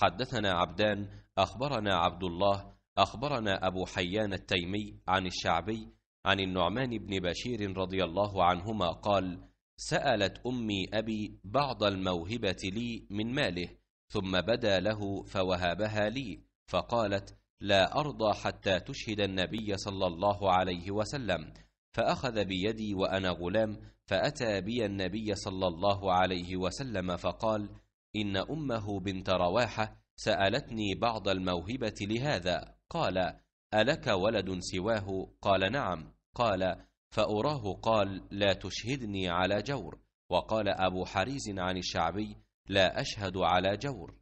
حدثنا عبدان أخبرنا عبد الله أخبرنا أبو حيان التيمي عن الشعبي عن النعمان بن بشير رضي الله عنهما قال سألت أمي أبي بعض الموهبة لي من ماله ثم بدا له فوهبها لي فقالت لا أرضى حتى تشهد النبي صلى الله عليه وسلم فأخذ بيدي وأنا غلام فأتى بي النبي صلى الله عليه وسلم فقال إن أمه بنت رواحة سألتني بعض الموهبة لهذا قال ألك ولد سواه قال نعم قال فأراه قال لا تشهدني على جور وقال أبو حريز عن الشعبي لا أشهد على جور